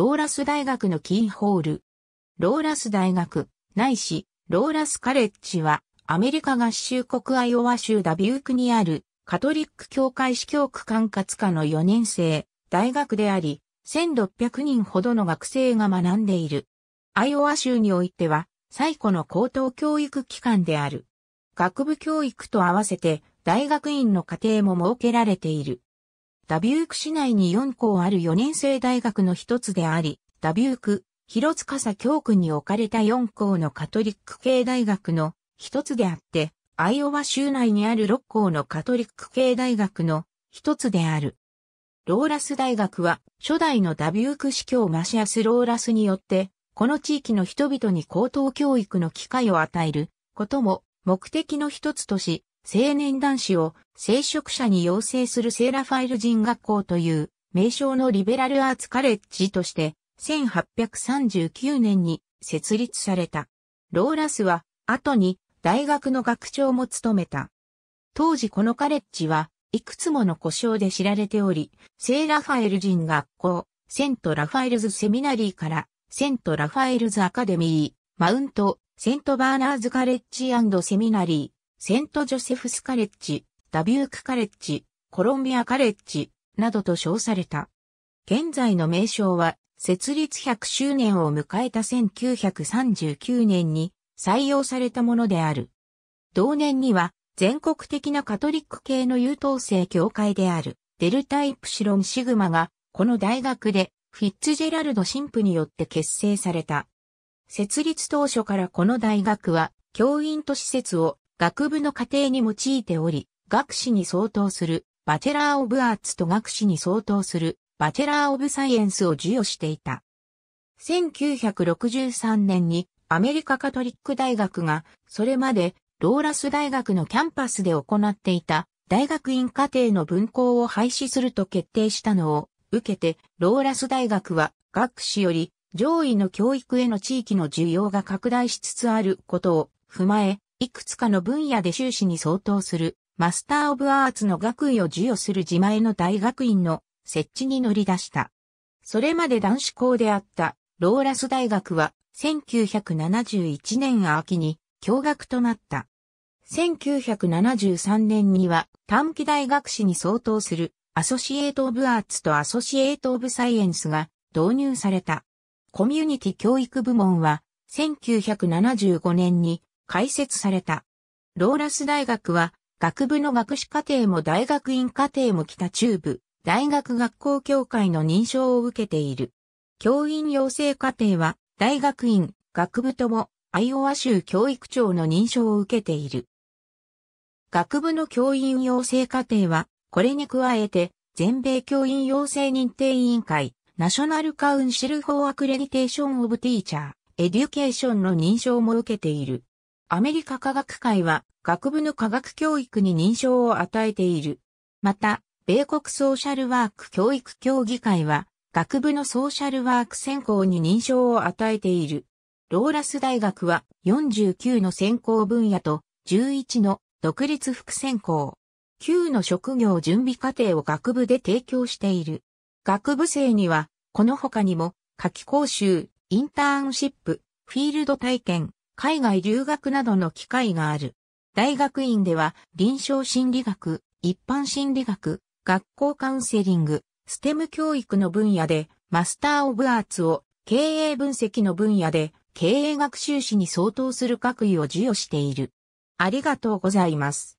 ローラス大学のキーホール。ローラス大学、ないし、ローラスカレッジは、アメリカ合衆国アイオワ州ダビュークにある、カトリック教会司教区管轄下の4年生、大学であり、1600人ほどの学生が学んでいる。アイオワ州においては、最古の高等教育機関である。学部教育と合わせて、大学院の課程も設けられている。ダビューク市内に4校ある4年生大学の一つであり、ダビューク、広塚教区に置かれた4校のカトリック系大学の一つであって、アイオワ州内にある6校のカトリック系大学の一つである。ローラス大学は初代のダビューク司教マシアス・ローラスによって、この地域の人々に高等教育の機会を与えることも目的の一つとし、青年男子を聖職者に養成するセーラファエル人学校という名称のリベラルアーツカレッジとして1839年に設立された。ローラスは後に大学の学長も務めた。当時このカレッジはいくつもの故障で知られており、セーラファエル人学校、セントラファエルズセミナリーからセントラファエルズアカデミー、マウント、セントバーナーズカレッジセミナリー、セントジョセフスカレッジ、ダビュークカレッジ、コロンビアカレッジ、などと称された。現在の名称は、設立100周年を迎えた1939年に採用されたものである。同年には、全国的なカトリック系の優等生協会である、デルタイプシロンシグマが、この大学で、フィッツジェラルド神父によって結成された。設立当初からこの大学は、教員と施設を学部の過程に用いており、学士に相当するバチェラー・オブ・アーツと学士に相当するバチェラー・オブ・サイエンスを授与していた。1963年にアメリカカトリック大学がそれまでローラス大学のキャンパスで行っていた大学院課程の分校を廃止すると決定したのを受けてローラス大学は学士より上位の教育への地域の需要が拡大しつつあることを踏まえいくつかの分野で修士に相当するマスター・オブ・アーツの学位を授与する自前の大学院の設置に乗り出した。それまで男子校であったローラス大学は1971年秋に共学となった。1973年には短期大学士に相当するアソシエート・オブ・アーツとアソシエート・オブ・サイエンスが導入された。コミュニティ教育部門は1975年に開設された。ローラス大学は、学部の学士課程も大学院課程も北中部、大学学校協会の認証を受けている。教員養成課程は、大学院、学部とも、アイオワ州教育庁の認証を受けている。学部の教員養成課程は、これに加えて、全米教員養成認定委員会、ナショナルカウンシル・フォー・アクレディテーション・オブ・ティーチャー、エデュケーションの認証も受けている。アメリカ科学会は学部の科学教育に認証を与えている。また、米国ソーシャルワーク教育協議会は学部のソーシャルワーク専攻に認証を与えている。ローラス大学は49の専攻分野と11の独立副専攻。9の職業準備課程を学部で提供している。学部生には、この他にも、夏季講習、インターンシップ、フィールド体験、海外留学などの機会がある。大学院では臨床心理学、一般心理学、学校カウンセリング、ステム教育の分野でマスター・オブ・アーツを経営分析の分野で経営学習士に相当する学位を授与している。ありがとうございます。